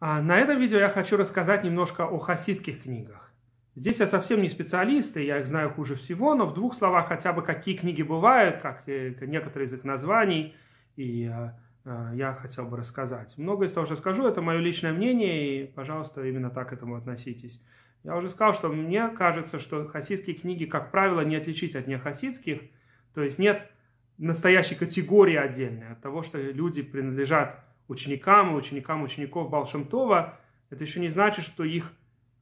А на этом видео я хочу рассказать немножко о хасидских книгах. Здесь я совсем не специалист, и я их знаю хуже всего, но в двух словах хотя бы какие книги бывают, как некоторые из их названий, и э, э, я хотел бы рассказать. Многое из того, что скажу, это мое личное мнение, и, пожалуйста, именно так к этому относитесь. Я уже сказал, что мне кажется, что хасидские книги, как правило, не отличить от нехасидских, то есть нет настоящей категории отдельной от того, что люди принадлежат ученикам и ученикам учеников Балшемтова, это еще не значит, что их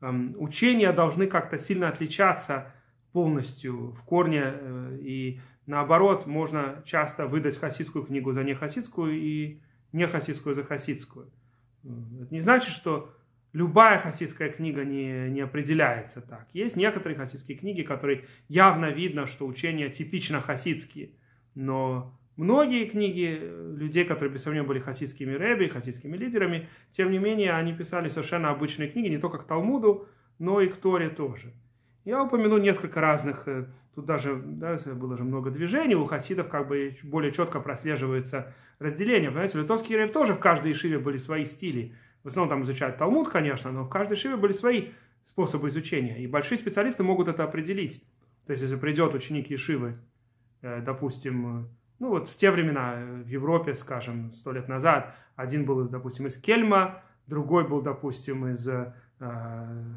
эм, учения должны как-то сильно отличаться полностью в корне, э, и наоборот, можно часто выдать хасидскую книгу за нехасидскую и нехасидскую за хасидскую. Э, это не значит, что любая хасидская книга не, не определяется так. Есть некоторые хасидские книги, которые явно видно, что учения типично хасидские, но многие книги э, людей, которые, без сомнения, были хасидскими рэби, хасидскими лидерами, тем не менее, они писали совершенно обычные книги, не только к Талмуду, но и к Торе тоже. Я упомяну несколько разных, э, тут даже да, было же много движений, у хасидов как бы более четко прослеживается разделение. Понимаете, у литовских евреев тоже в каждой шиве были свои стили. В основном там изучают Талмуд, конечно, но в каждой шиве были свои способы изучения. И большие специалисты могут это определить. То есть, если придет ученик Ешивы, э, допустим, ну вот в те времена э, в Европе, скажем, сто лет назад, один был, допустим, из Кельма, другой был, допустим, из, э, э,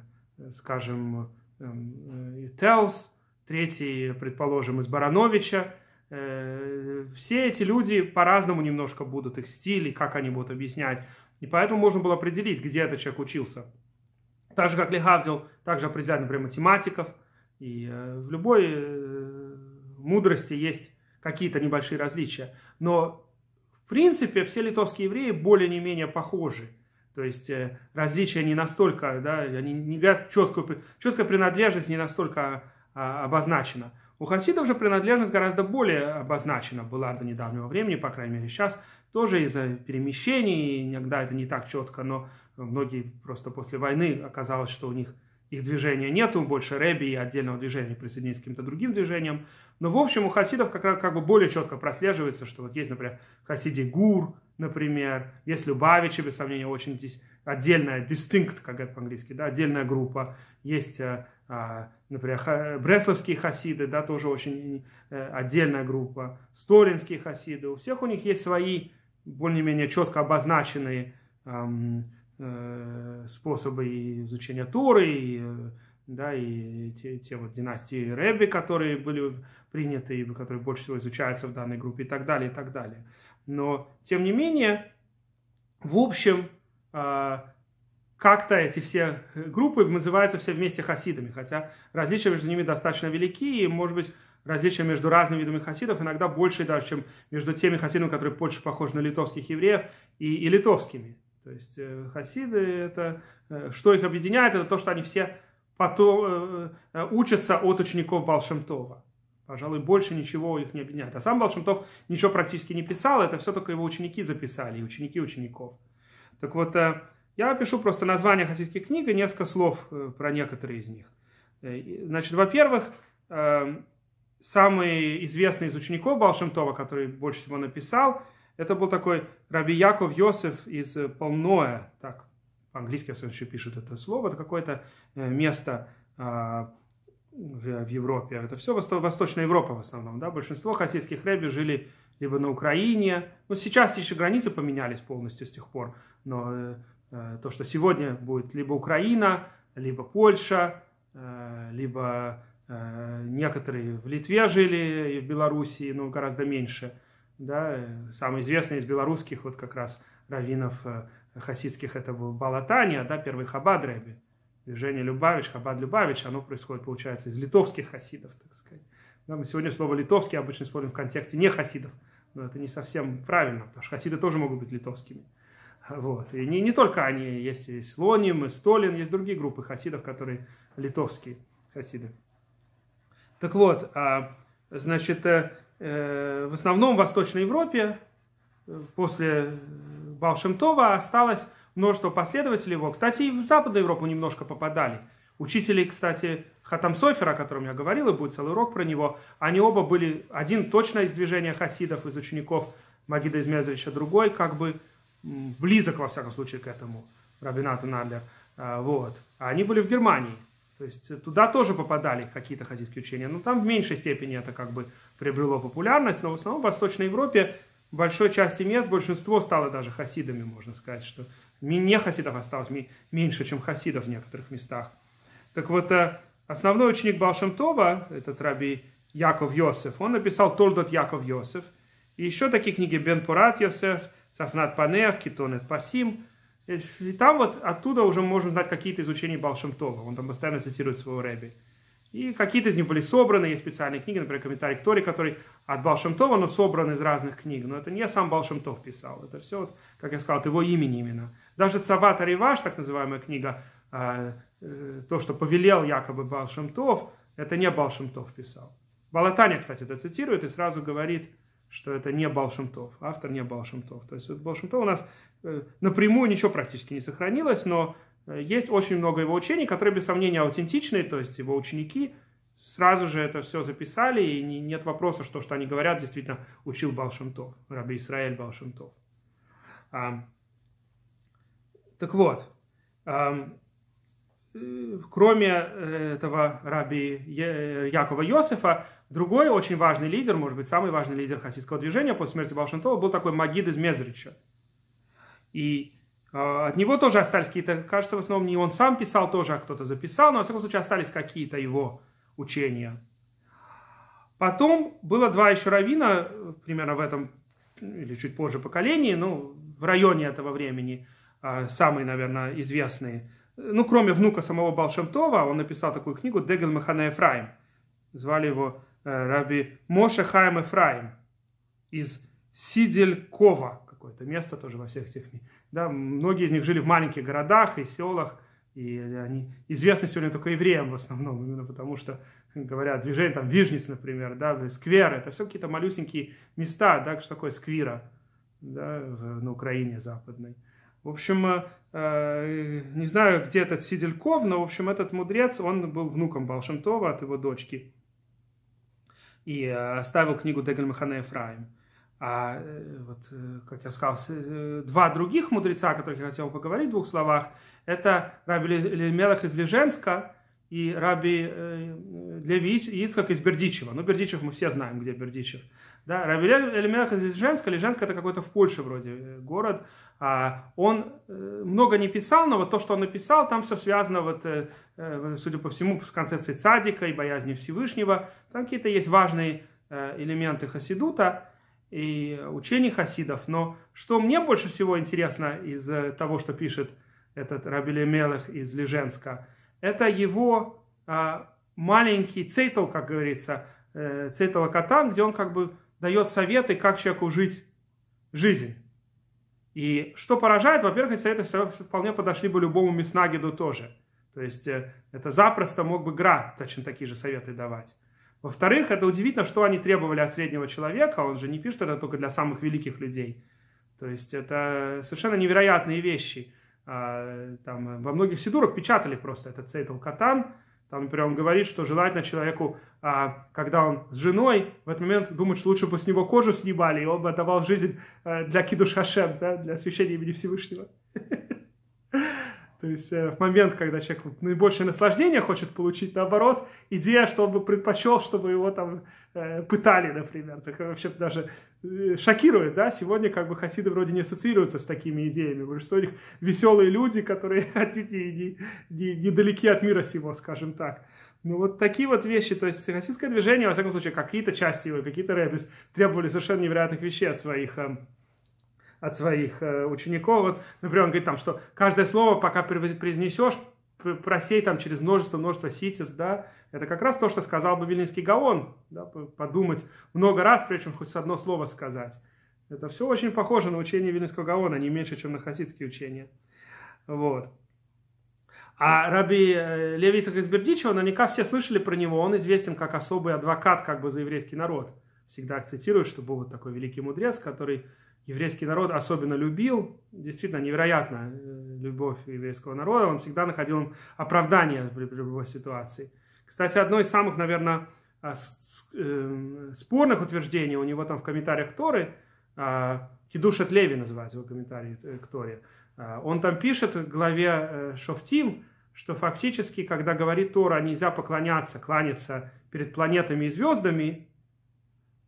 скажем, эм, Телс, третий, предположим, из Барановича. Все эти люди по-разному немножко будут их стиль и как они будут объяснять. И поэтому можно было определить, где этот человек учился. Так же, как Лехавдил, также определяет, например, математиков. И в любой мудрости есть какие-то небольшие различия. Но, в принципе, все литовские евреи более не менее похожи. То есть э, различия не настолько, да, они не четкую четкая принадлежность не настолько а, обозначена. У хасидов же принадлежность гораздо более обозначена была до недавнего времени, по крайней мере сейчас, тоже из-за перемещений, иногда это не так четко, но многие просто после войны оказалось, что у них – их движения нету, больше рэби и отдельного движения присоединились к каким-то другим движениям. Но, в общем, у хасидов как, как бы более четко прослеживается, что вот есть, например, хасиди Гур, например, есть Любавичи, без сомнения, очень здесь отдельная, distinct, как говорят по-английски, да, отдельная группа. Есть, э, а, например, бресловские хасиды, да, тоже очень э, отдельная группа. сторинские хасиды. У всех у них есть свои более-менее четко обозначенные эм, Э, способы изучения Торы, и, э, да, и те, те вот династии рэби которые были приняты, и которые больше всего изучаются в данной группе, и так далее, и так далее. Но, тем не менее, в общем, э, как-то эти все группы называются все вместе хасидами, хотя различия между ними достаточно велики, и, может быть, различия между разными видами хасидов иногда больше даже, чем между теми хасидами, которые больше похожи на литовских евреев, и, и литовскими. То есть э, хасиды, это, э, что их объединяет, это то, что они все потом, э, учатся от учеников Балшемтова. Пожалуй, больше ничего их не объединяет. А сам Балшемтов ничего практически не писал, это все только его ученики записали, и ученики учеников. Так вот, я пишу просто название хасидских книг и несколько слов про некоторые из них. Значит, во-первых, самый известный из учеников Балшемтова, который больше всего написал – это был такой Раби Яков Йосеф из э, Полное, так по-английски, в своем пишут это слово, это какое-то э, место а, в, Европе. Это все Восточная Европа в основном, да, большинство хасидских рэби жили либо на Украине, ну, сейчас еще границы поменялись полностью с тех пор, но э, то, что сегодня будет либо Украина, либо Польша, либо некоторые в Литве жили и в Белоруссии, но гораздо меньше – да, э, самый известный из белорусских вот как раз раввинов э, хасидских это был Балатания, а, да, первый Хабад Рэби, движение Любавич, Хабад Любавич, оно происходит, получается, из литовских хасидов, так сказать. Да, мы сегодня слово литовский обычно используем в контексте не хасидов, но это не совсем правильно, потому что хасиды тоже могут быть литовскими. Вот. И не, не только они, есть и Слоним, и Столин, есть другие группы хасидов, которые литовские хасиды. Так вот, а, значит, э, Э, в основном в Восточной Европе после э, Балшемтова осталось множество последователей его. Кстати, и в Западную Европу немножко попадали. Учителей, кстати, Хатам Софера, о котором я говорил, и будет целый урок про него, они оба были, один точно из движения хасидов, из учеников Магида Измезрича, другой как бы близок, во всяком случае, к этому, Рабинат Надлер. А, вот. А они были в Германии. То есть туда тоже попадали какие-то хасидские учения, но там в меньшей степени это как бы приобрело популярность, но в основном в Восточной Европе в большой части мест большинство стало даже хасидами, можно сказать, что не хасидов осталось меньше, чем хасидов в некоторых местах. Так вот, э, основной ученик Балшемтова, этот раби Яков Йосеф, он написал Толдот Яков Йосеф, и еще такие книги Бен Пурат Йосеф, Сафнат Панеев, Китонет Пасим, э, и там вот оттуда уже можно знать какие-то изучения Балшемтова, он там постоянно цитирует своего рэби. И какие-то из них были собраны, есть специальные книги, например, комментарий к Торе, который от Балшемтова, но собран из разных книг. Но это не сам Балшемтов писал, это все, вот, как я сказал, от его имени именно. Даже Цават Ариваш, так называемая книга, э, э, то, что повелел якобы Балшемтов, это не Балшемтов писал. Балатаня, кстати, это цитирует и сразу говорит, что это не Балшемтов, автор не Балшемтов. То есть Балшемтов у нас э, напрямую ничего практически не сохранилось, но есть очень много его учений, которые, без сомнения, аутентичны, то есть его ученики сразу же это все записали, и нет вопроса, что, что они говорят, действительно учил Балшемтов, Раби Исраэль Балшемтов. А, так вот, а, кроме э, этого раби э, Якова Йосифа, другой очень важный лидер, может быть, самый важный лидер хасидского движения после смерти Балшемтова был такой Магид из Мезрича. И а, от него тоже остались какие-то, кажется, в основном не он сам писал тоже, а кто-то записал, но, во всяком случае, остались какие-то его учения. Потом было два еще равина, примерно в этом, или чуть позже поколении, ну, в районе этого времени, а, самые, наверное, известные. Ну, кроме внука самого Балшемтова, он написал такую книгу «Дегел Махана Ефраим». Звали его э, Раби Моше Хайм Ефраим из Сидельковак какое-то место тоже во всех этих... Да, многие из них жили в маленьких городах и селах, и они известны сегодня только евреям в основном, именно потому что, говорят, движение там Вижниц, например, да, скверы, это все какие-то малюсенькие места, да, что такое сквира, да, в, на Украине западной. В общем, э, э, не знаю, где этот Сидельков, но, в общем, этот мудрец, он был внуком Балшемтова от его дочки и э, оставил книгу Дегель Махане Ефраим. А э, вот, э, как я сказал, э, два других мудреца, о которых я хотел поговорить в двух словах, это Раби Лемелах из Леженска и Раби Леви Ицхак из Бердичева. Ну, Бердичев мы все знаем, где Бердичев. Да, Раби Лемелах из Леженска, Леженска это какой-то в Польше вроде город. а Он много не писал, но вот то, что он написал, там все связано, вот, судя по всему, с концепцией цадика и боязни Всевышнего. Там какие-то есть важные элементы Хасидута и учений хасидов. Но что мне больше всего интересно из э, того, что пишет этот Рабеле Мелых из Леженска, это его а, маленький цейтл, как говорится, э, цейтл Катан, где он как бы дает советы, как человеку жить жизнь. И что поражает, во-первых, эти советы вполне подошли бы любому Миснагиду тоже. То есть э, это запросто мог бы Гра точно такие же советы давать. Во-вторых, это удивительно, что они требовали от среднего человека, он же не пишет это только для самых великих людей. То есть это совершенно невероятные вещи. А, там, во многих сидурах печатали просто этот Цейтл Катан, там, например, он говорит, что желательно человеку, а, когда он с женой, в этот момент думать, что лучше бы с него кожу снимали, и он бы отдавал жизнь э, для Кидуш Хашем, да, для освящения имени Всевышнего. То есть э, в момент, когда человек наибольшее наслаждение хочет получить, наоборот, идея, чтобы предпочел, чтобы его там э, пытали, например. Так вообще даже э, шокирует, да? Сегодня как бы хасиды вроде не ассоциируются с такими идеями. Большинство из них веселые люди, которые не, не, недалеки от мира сего, скажем так. Ну, вот такие вот вещи. То есть хасидское движение, во всяком случае, какие-то части его, какие-то рэбис требовали совершенно невероятных вещей от своих эм, от своих э, учеников. Вот, например, он говорит там, что каждое слово, пока произнесешь, просей там через множество-множество ситис, да, это как раз то, что сказал бы Вильнинский Гаон, да, подумать много раз, причем хоть одно слово сказать. Это все очень похоже на учение Вильнинского Гаона, не меньше, чем на хасидские учения. Вот. А Раби э, Леви Исаак Избердичева, наверняка все слышали про него, он известен как особый адвокат как бы за еврейский народ. Всегда цитирую, что был вот такой великий мудрец, который еврейский народ особенно любил. Действительно, невероятно э, любовь еврейского народа. Он всегда находил им оправдание при любой ситуации. Кстати, одно из самых, наверное, а, эм, спорных утверждений у него там в комментариях Торы, а, Кедуша Леви называется его комментарий э, к Торе, а, он там пишет в главе э, Шофтим, что фактически, когда говорит Тора, нельзя поклоняться, кланяться перед планетами и звездами,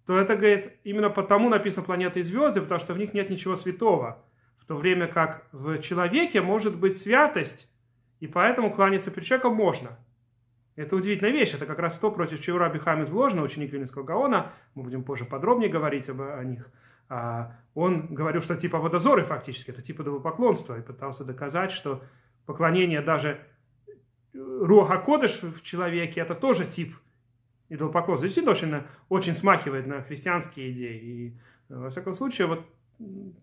то это, говорит, именно потому написано планеты и звезды, потому что в них нет ничего святого. В то время как в человеке может быть святость, и поэтому кланяться перед человеком можно. Это удивительная вещь. Это как раз то, против чего Раби Хамис вложено, ученик Вильнинского Гаона. Мы будем позже подробнее говорить об, о них. А, он говорил, что типа водозоры фактически, это типа поклонства, и пытался доказать, что поклонение даже э, Руаха Кодыш в человеке, это тоже тип идолопоклонство. Действительно, очень, очень смахивает на христианские идеи. И, э, во всяком случае, вот,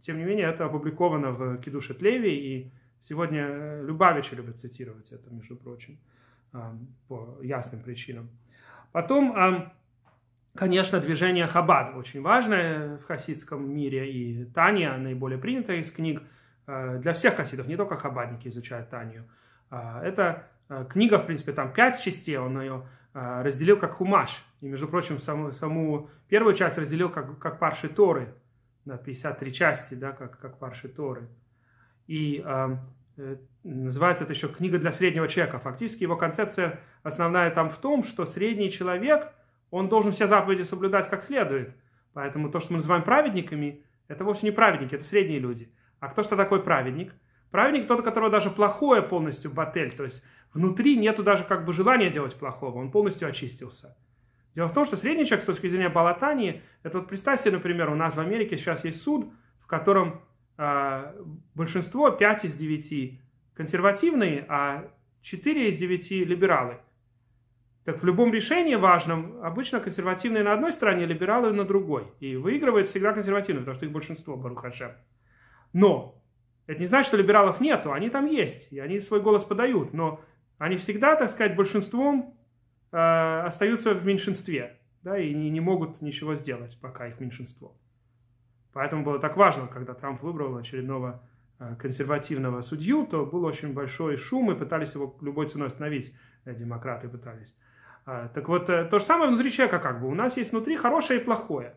тем не менее, это опубликовано в Кедуше Тлеви, и сегодня э, Любавича любят цитировать это, между прочим, по ясным причинам. Потом, конечно, движение Хаббат очень важное в хасидском мире, и Таня, наиболее принятая из книг, э, для всех хасидов, не только хабадники изучают Танию. А, это книга, в принципе, там пять частей, он ее а, разделил как хумаш. И, между прочим, саму, саму первую часть разделил как, как парши Торы, на 53 части, да, как, как парши Торы. И а, э, называется это еще «Книга для среднего человека». Фактически его концепция основная там в том, что средний человек, он должен все заповеди соблюдать как следует. Поэтому то, что мы называем праведниками, это вовсе не праведники, это средние люди. А кто что такой праведник – Праведник тот, у которого даже плохое полностью батель, то есть внутри нету даже как бы желания делать плохого, он полностью очистился. Дело в том, что средний человек с точки зрения Балатании, это вот представь себе, например, у нас в Америке сейчас есть суд, в котором э, большинство, 5 из 9, консервативные, а 4 из 9 либералы. Так в любом решении важном обычно консервативные на одной стороне, либералы на другой. И выигрывает всегда консервативные, потому что их большинство, Барухашем. Но это не значит, что либералов нету, они там есть, и они свой голос подают, но они всегда, так сказать, большинством э, остаются в меньшинстве, да, и не, не могут ничего сделать, пока их меньшинство. Поэтому было так важно, когда Трамп выбрал очередного э, консервативного судью, то был очень большой шум, и пытались его любой ценой остановить, э, демократы пытались. Э, так вот, э, то же самое внутри человека как бы. У нас есть внутри хорошее и плохое.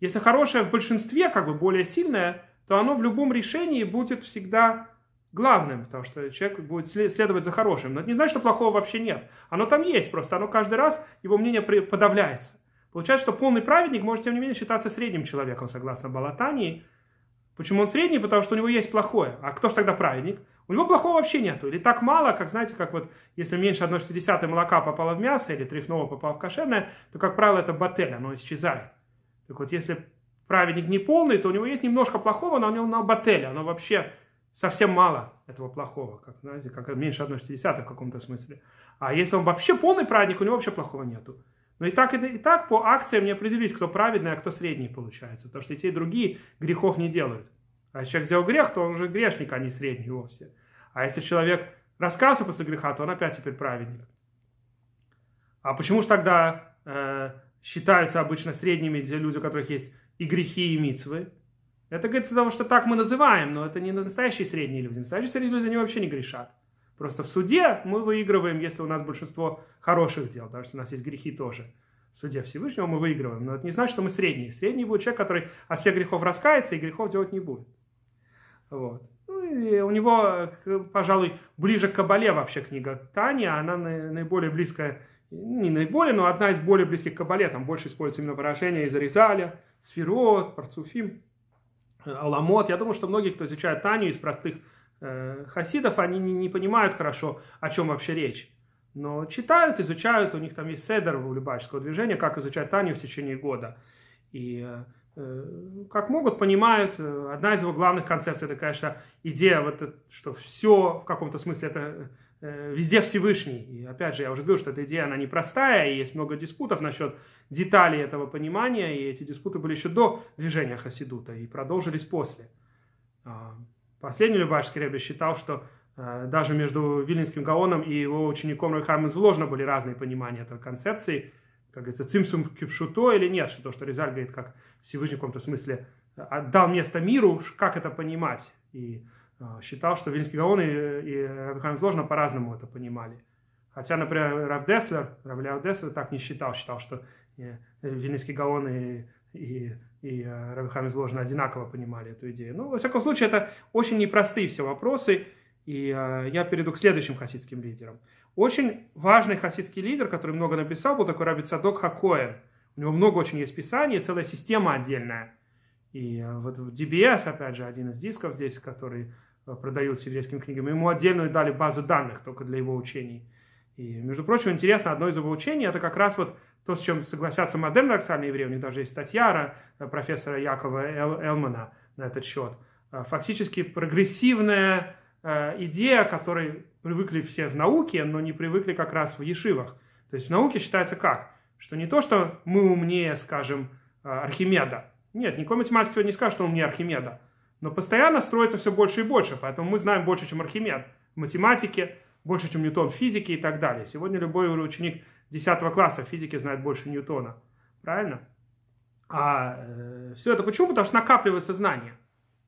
Если хорошее в большинстве, как бы более сильное – то оно в любом решении будет всегда главным, потому что человек будет следовать за хорошим. Но это не значит, что плохого вообще нет. Оно там есть, просто оно каждый раз, его мнение подавляется. Получается, что полный праведник может, тем не менее, считаться средним человеком, согласно Балатании. Почему он средний? Потому что у него есть плохое. А кто же тогда праведник? У него плохого вообще нету. Или так мало, как, знаете, как вот, если меньше 1,6 молока попало в мясо, или трифного попало в кошерное, то, как правило, это батель, оно исчезает. Так вот, если праведник неполный, то у него есть немножко плохого, но у него на бателе, оно вообще совсем мало этого плохого, как, знаете, как меньше 1,60 в каком-то смысле. А если он вообще полный праведник, у него вообще плохого нету. Но и так, и, так по акциям не определить, кто праведный, а кто средний получается. Потому что и те, и другие грехов не делают. А если человек сделал грех, то он уже грешник, а не средний вовсе. А если человек раскался после греха, то он опять теперь праведник. А почему же тогда э, считаются обычно средними те люди, у которых есть и грехи, и мицвы. Это говорит того, что так мы называем, но это не настоящие средние люди. Настоящие средние люди, они вообще не грешат. Просто в суде мы выигрываем, если у нас большинство хороших дел, потому что у нас есть грехи тоже. В суде Всевышнего мы выигрываем, но это не значит, что мы средние. Средний будет человек, который от всех грехов раскается и грехов делать не будет. Вот. Ну, и у него, пожалуй, ближе к Кабале вообще книга Таня, она наиболее близкая не наиболее, но одна из более близких к Кабале. Там больше используется именно выражение из Аризаля, Сферот, Парцуфим, э, Аламот. Я думаю, что многие, кто изучает Таню из простых э, хасидов, они не, не понимают хорошо, о чем вообще речь. Но читают, изучают, у них там есть седер у любаческого движения, как изучать Таню в течение года. И э, э, как могут, понимают. Одна из его главных концепций, это, конечно, идея, вот, что все в каком-то смысле это Э, везде Всевышний. И опять же, я уже говорил что эта идея, она непростая, и есть много диспутов насчет деталей этого понимания, и эти диспуты были еще до движения Хасидута и продолжились после. А, последний Любашский Ребе считал, что э, даже между Вильнинским Гаоном и его учеником Рахамом изложено были разные понимания этой концепции, как говорится, цимсум кипшуто или нет, что то, что Резаль говорит, как Всевышний в каком-то смысле э, отдал место миру, как это понимать. И Э, считал, что Вильнинский Гаон и, и Рабхайм Зложна по-разному это понимали. Хотя, например, Рав Деслер, Рав Ляо Деслер так не считал, считал, что э, Вильнинский Гаон и, и, и э, Рабхайм Зложна одинаково понимали эту идею. Ну, во всяком случае, это очень непростые все вопросы, и я перейду к следующим хасидским лидерам. Очень важный хасидский лидер, который много написал, был такой Раби Цадок Хакоэн. У него много очень есть писаний, целая система отдельная – и а, вот в DBS, опять же, один из дисков здесь, который а, продаются еврейским книгам, ему отдельно дали базу данных только для его учений. И, между прочим, интересно, одно из его учений, это как раз вот то, с чем согласятся модерные аксальные евреи, у них даже есть статья э, профессора Якова Эл Элмана на этот счет, а, фактически прогрессивная э, идея, которой привыкли все в науке, но не привыкли как раз в ешивах. То есть в науке считается как? Что не то, что мы умнее, скажем, Архимеда, нет, никакой математик сегодня не скажет, что он не Архимеда. Но постоянно строится все больше и больше, поэтому мы знаем больше, чем Архимед в математике, больше, чем Ньютон в физике и так далее. Сегодня любой ученик 10 класса физики знает больше Ньютона. Правильно? А э, все это почему? Потому что накапливаются знания.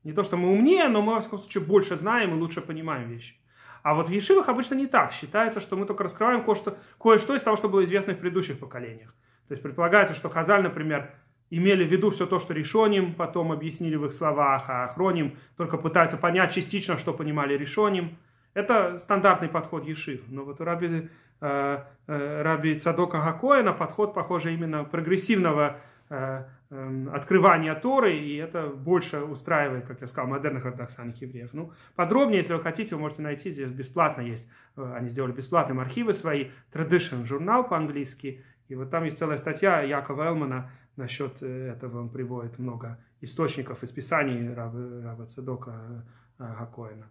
Не то, что мы умнее, но мы, во всяком случае, больше знаем и лучше понимаем вещи. А вот в Ешивах обычно не так. Считается, что мы только раскрываем кое-что, кое-что из того, что было известно в предыдущих поколениях. То есть предполагается, что Хазаль, например, имели в виду все то, что решоним, потом объяснили в их словах, а хроним только пытаются понять частично, что понимали решоним. Это стандартный подход Ешив. Но вот у Раби, э, э, Раби Цадока Гакоина подход, похоже, именно прогрессивного э, э, открывания Торы, и это больше устраивает, как я сказал, модерных ортодоксальных евреев. Ну, подробнее, если вы хотите, вы можете найти, здесь бесплатно есть, э, они сделали бесплатным архивы свои, Tradition журнал по-английски, и вот там есть целая статья Якова Элмана насчет э, этого он приводит много источников из Писаний Рава Цедока э, Гакоина.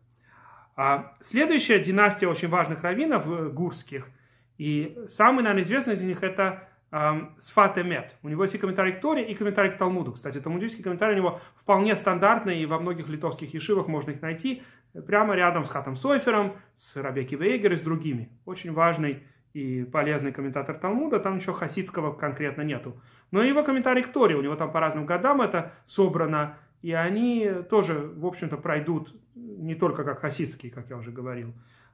А следующая династия очень важных раввинов э, гурских, и самый, наверное, известный из них – это эм, Сфат Эмет. У него есть и комментарий к Торе, и комментарий к Талмуду. Кстати, талмудический комментарий у него вполне стандартный, и во многих литовских ешивах можно их найти, прямо рядом с Хатом Сойфером, с Рабеки Вейгер и с другими. Очень важный и полезный комментатор Талмуда, там еще хасидского конкретно нету. Но его комментарий к Торе, у него там по разным годам это собрано, и они тоже, в общем-то, пройдут не только как хасидские, как я уже говорил.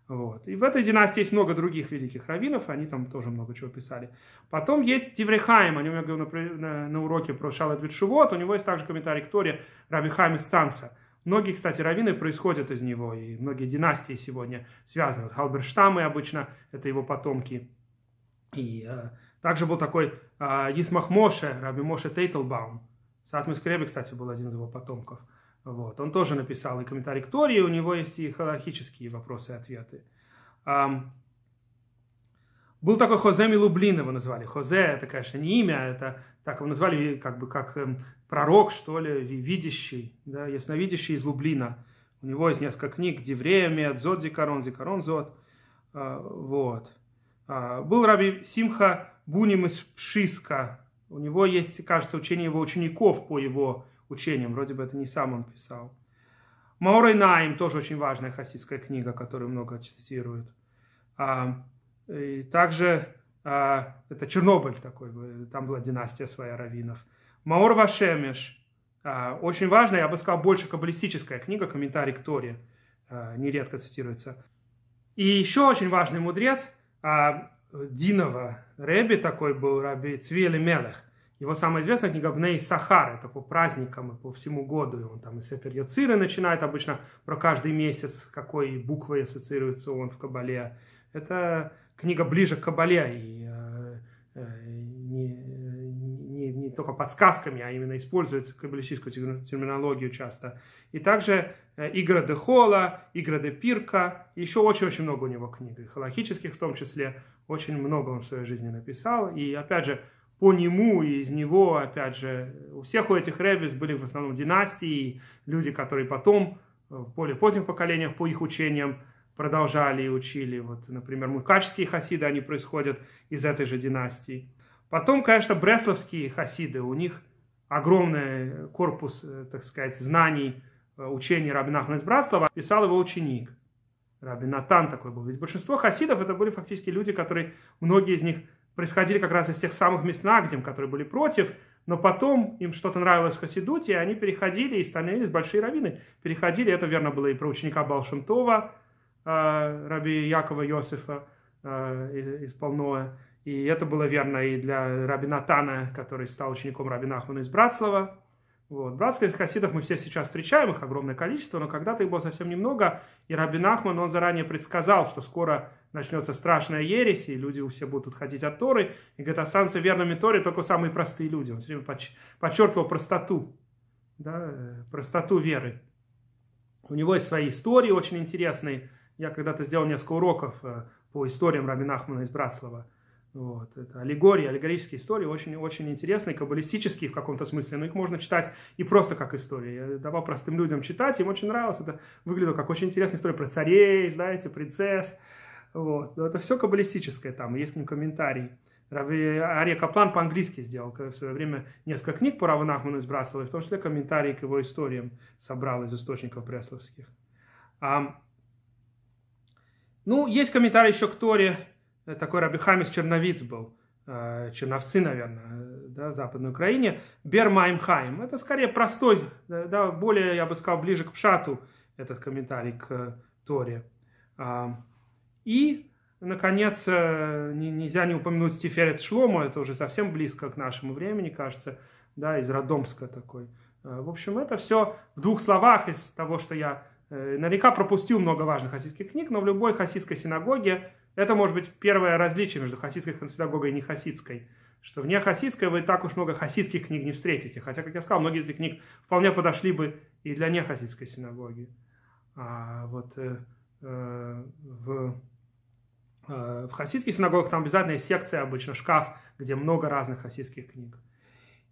Вот. И в этой династии есть много других великих раввинов, они там тоже много чего писали. Потом есть Диврехайм, о нем я говорил на, на, на уроке про Шалет Витшувот, у него есть также комментарий к Торе Раби Хайм из Цанца – Многие, кстати, раввины происходят из него, и многие династии сегодня связаны. Вот Халберштамы обычно, это его потомки. И э, также был такой э, Исмах Моше, Раби Моше Тейтлбаум. Сатмис Кребе, кстати, был один из его потомков. Вот. Он тоже написал и комментарий к Тории, у него есть и халахические вопросы и ответы. Эм, был такой Хозе Милублин, его назвали. Хозе, это, конечно, не имя, это так его назвали, как бы как эм, пророк, что ли, видящий, да, ясновидящий из Лублина. У него есть несколько книг «Деврея Мед», «Зод Зикарон», «Зикарон Зод». А, вот. А, был Раби Симха Буним из Пшиска. У него есть, кажется, учение его учеников по его учениям. Вроде бы это не сам он писал. Маорой Наим тоже очень важная хасидская книга, которую много цитируют. А, и также это Чернобыль такой, там была династия своя раввинов. Маор Вашемеш. А, очень важная, я бы сказал, больше каббалистическая книга, комментарий к Торе, а, нередко цитируется. И еще очень важный мудрец, а, Динова Рэби такой был, Раби Цвели Мелех. Его самая известная книга «Бней Сахар», это по праздникам и по всему году. И он там и Сефер Яциры начинает обычно про каждый месяц, какой буквой ассоциируется он в Кабале. Это книга ближе к Кабале, и только подсказками, а именно использует каббалистическую терминологию часто. И также э, Игра де Хола, Игра де Пирка, еще очень-очень много у него книг, и халахических в том числе, очень много он в своей жизни написал, и опять же, по нему и из него, опять же, у всех у этих ребис были в основном династии, люди, которые потом, э, в более поздних поколениях, по их учениям, продолжали и учили. Вот, например, мукачские хасиды, они происходят из этой же династии. Потом, конечно, бресловские хасиды, у них огромный корпус, э, так сказать, знаний, э, учений Рабина из Братслава, писал его ученик. Раби Натан такой был. Ведь большинство хасидов это были фактически люди, которые, многие из них происходили как раз из тех самых мест Нагдим, которые были против, но потом им что-то нравилось в хасидуте, и они переходили и становились большие раввины. Переходили, это верно было и про ученика Балшемтова, э, раби Якова Йосифа э, из Полноя, и это было верно и для Рабина Тана, который стал учеником Рабина Ахмана из Братслава. Вот. Братских хасидов мы все сейчас встречаем, их огромное количество, но когда-то их было совсем немного, и Рабин Ахман, он заранее предсказал, что скоро начнется страшная ересь, и люди все будут ходить от Торы, и говорит, останутся верными Торе только самые простые люди. Он все время подчеркивал простоту, да, простоту веры. У него есть свои истории очень интересные. Я когда-то сделал несколько уроков э, по историям Рабина Ахмана из Братслава. Вот, это аллегории, аллегорические истории очень-очень интересные, каббалистические в каком-то смысле, но их можно читать и просто как истории. Я давал простым людям читать, им очень нравилось, это выглядело как очень интересная история про царей, знаете, принцесс. Вот, но это все каббалистическое там, есть к ним комментарий. Ария Каплан по-английски сделал в свое время несколько книг по Равнахману из Браслова, в том числе комментарии к его историям собрал из источников бресловских. А, ну, есть комментарий еще к Торе, Э, такой Раби Хамис Черновиц был, э, черновцы, наверное, э, да, в Западной Украине, Бермаймхайм, Это скорее простой, да, более, я бы сказал, ближе к Пшату этот комментарий к Торе. А, и, наконец, нельзя не упомянуть Тиферет Шлома, это уже совсем близко к нашему времени, кажется, да, из Родомска такой. В общем, это все в двух словах из того, что я наверняка пропустил много важных хасидских книг, но в любой хасидской синагоге это может быть первое различие между хасидской синагогой и нехасидской. Что в нехасидской вы так уж много хасидских книг не встретите. Хотя, как я сказал, многие из этих книг вполне подошли бы и для нехасидской синагоги. А вот э, э, в, э, в хасидских синагогах там обязательно есть секция, обычно шкаф, где много разных хасидских книг.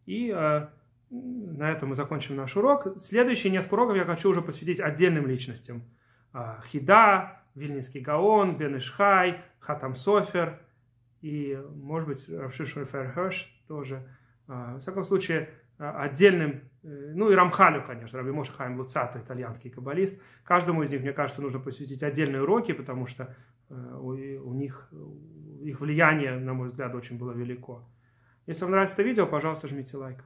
И э, на этом мы закончим наш урок. Следующие несколько уроков я хочу уже посвятить отдельным личностям. А, Хида, Вильнинский Гаон, Бен Ишхай, Хатам Софер и, может быть, Равшиш Ферхерш тоже. А, В всяком случае, а, отдельным, э, ну и Рамхалю, конечно, Раби Моша Хайм Луцата, итальянский каббалист. Каждому из них, мне кажется, нужно посвятить отдельные уроки, потому что э, у, у них, их влияние, на мой взгляд, очень было велико. Если вам нравится это видео, пожалуйста, жмите лайк.